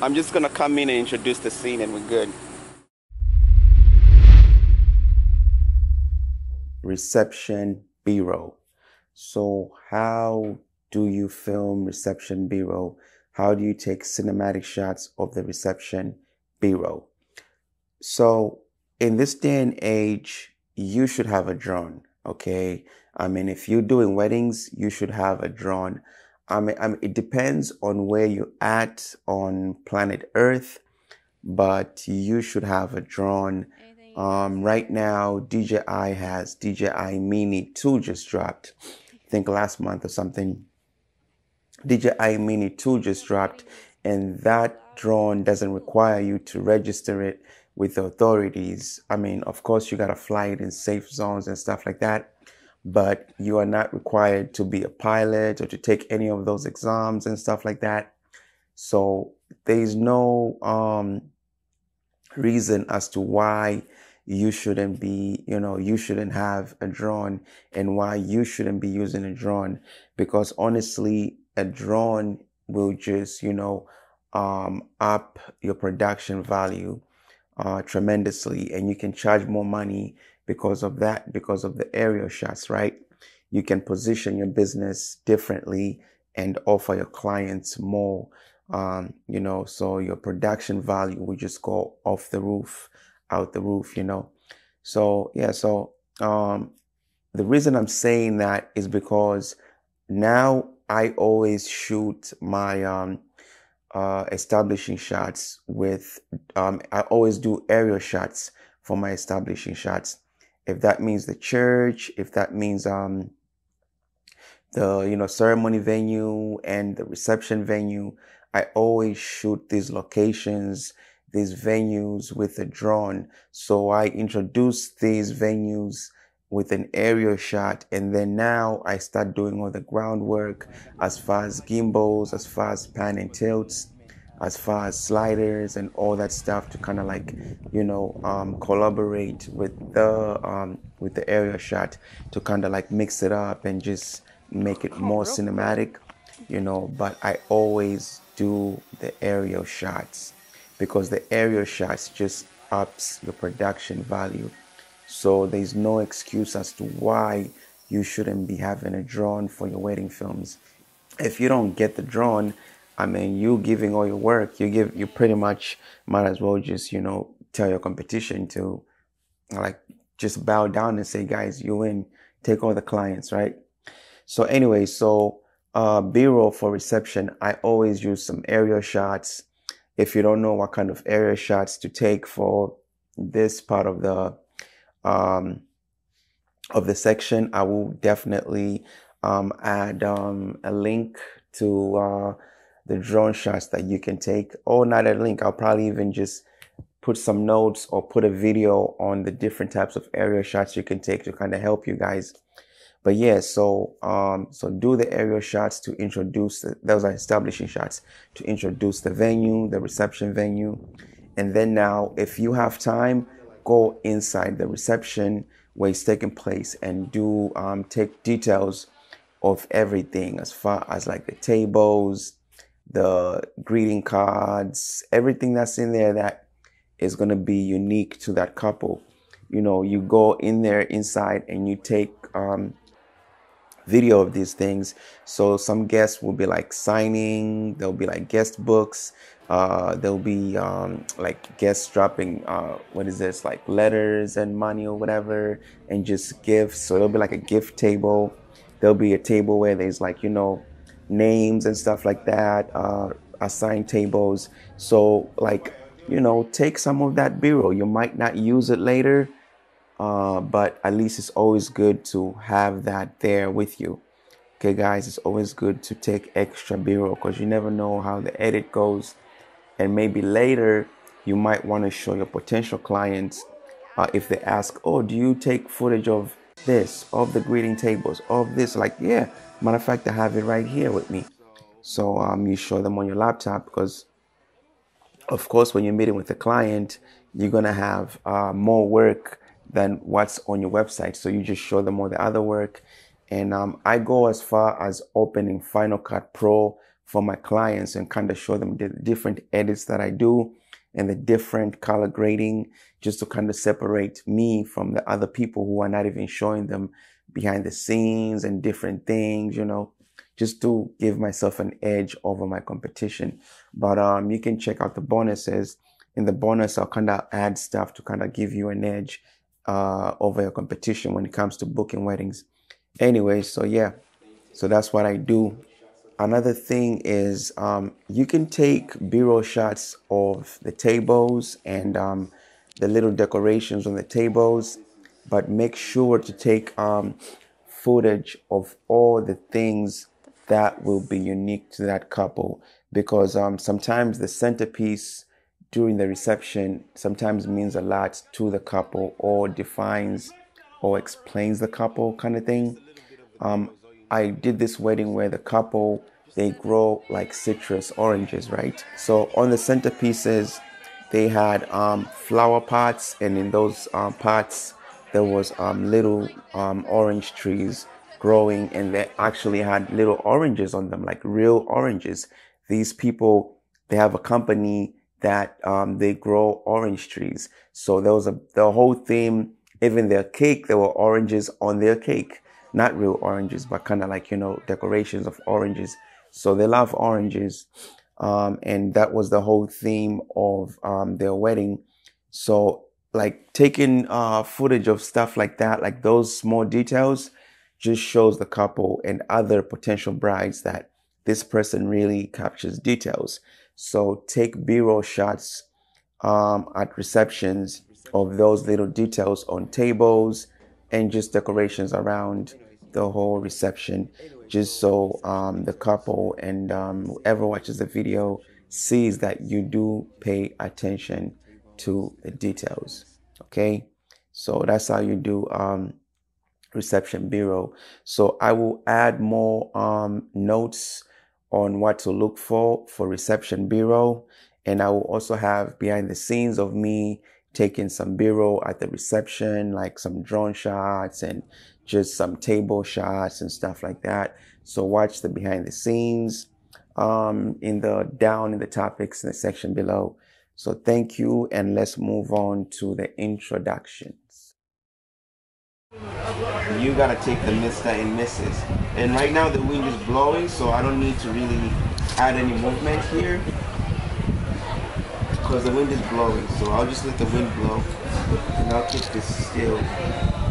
I'm just gonna come in and introduce the scene and we're good. Reception B-roll. So how do you film reception B-roll? How do you take cinematic shots of the reception B-roll? So in this day and age, you should have a drone, okay? I mean, if you're doing weddings, you should have a drone. I mean, I mean, it depends on where you're at on planet Earth, but you should have a drone. Um, right now, DJI has DJI Mini 2 just dropped, I think last month or something. DJI Mini 2 just dropped, and that drone doesn't require you to register it with the authorities. I mean, of course, you gotta fly it in safe zones and stuff like that but you are not required to be a pilot or to take any of those exams and stuff like that. So there's no um, reason as to why you shouldn't be, you know, you shouldn't have a drone and why you shouldn't be using a drone because honestly, a drone will just, you know, um, up your production value uh, tremendously and you can charge more money because of that, because of the aerial shots, right? You can position your business differently and offer your clients more. Um, you know, so your production value will just go off the roof, out the roof, you know. So, yeah, so um, the reason I'm saying that is because now I always shoot my um, uh, establishing shots with, um, I always do aerial shots for my establishing shots if that means the church, if that means um, the you know ceremony venue and the reception venue, I always shoot these locations, these venues with a drone. So I introduce these venues with an aerial shot and then now I start doing all the groundwork as far as gimbals, as far as pan and tilts, as far as sliders and all that stuff to kind of like you know um, collaborate with the um, with the area shot to kind of like mix it up and just make it more cinematic you know but i always do the aerial shots because the aerial shots just ups your production value so there's no excuse as to why you shouldn't be having a drone for your wedding films if you don't get the drone I mean, you giving all your work, you give, you pretty much might as well just, you know, tell your competition to like just bow down and say, guys, you win, take all the clients, right? So anyway, so uh, B-roll for reception, I always use some aerial shots. If you don't know what kind of aerial shots to take for this part of the um, of the section, I will definitely um, add um, a link to uh, the drone shots that you can take. Oh, not a link. I'll probably even just put some notes or put a video on the different types of aerial shots you can take to kind of help you guys. But yeah, so um, so do the aerial shots to introduce the, those are establishing shots to introduce the venue, the reception venue, and then now if you have time, go inside the reception where it's taking place and do um, take details of everything as far as like the tables, the greeting cards, everything that's in there that is going to be unique to that couple. You know, you go in there inside and you take um, video of these things. So some guests will be like signing, there'll be like guest books, uh, there'll be um, like guests dropping, uh, what is this, like letters and money or whatever, and just gifts. So there'll be like a gift table. There'll be a table where there's like, you know, names and stuff like that, uh, assign tables. So like, you know, take some of that bureau. You might not use it later, uh, but at least it's always good to have that there with you. Okay, guys, it's always good to take extra bureau because you never know how the edit goes. And maybe later you might want to show your potential clients uh, if they ask, oh, do you take footage of this, of the greeting tables, of this. Like, yeah, matter of fact, I have it right here with me. So um, you show them on your laptop because, of course, when you're meeting with a client, you're gonna have uh, more work than what's on your website. So you just show them all the other work. And um, I go as far as opening Final Cut Pro for my clients and kind of show them the different edits that I do and the different color grading just to kind of separate me from the other people who are not even showing them behind the scenes and different things, you know, just to give myself an edge over my competition. But um, you can check out the bonuses. In the bonus, I'll kind of add stuff to kind of give you an edge uh, over your competition when it comes to booking weddings. Anyway, so yeah, so that's what I do another thing is um, you can take b-roll shots of the tables and um, the little decorations on the tables but make sure to take um, footage of all the things that will be unique to that couple because um, sometimes the centerpiece during the reception sometimes means a lot to the couple or defines or explains the couple kind of thing um, I did this wedding where the couple they grow like citrus oranges, right? So on the centerpieces, they had um, flower pots, and in those um, pots there was um, little um, orange trees growing, and they actually had little oranges on them, like real oranges. These people they have a company that um, they grow orange trees. So there was a the whole theme, even their cake, there were oranges on their cake not real oranges, but kind of like, you know, decorations of oranges. So they love oranges. Um, and that was the whole theme of um, their wedding. So, like, taking uh, footage of stuff like that, like those small details, just shows the couple and other potential brides that this person really captures details. So, take B roll shots um, at receptions of those little details on tables and just decorations around the whole reception just so um, the couple and um, whoever watches the video sees that you do pay attention to the details. Okay, so that's how you do um, reception bureau. So I will add more um, notes on what to look for for reception bureau, and I will also have behind the scenes of me taking some bureau at the reception, like some drone shots and just some table shots and stuff like that. So watch the behind the scenes um, in the down in the topics in the section below. So thank you, and let's move on to the introductions. You gotta take the Mister and Mrs. And right now the wind is blowing, so I don't need to really add any movement here because the wind is blowing. So I'll just let the wind blow, and I'll keep this still.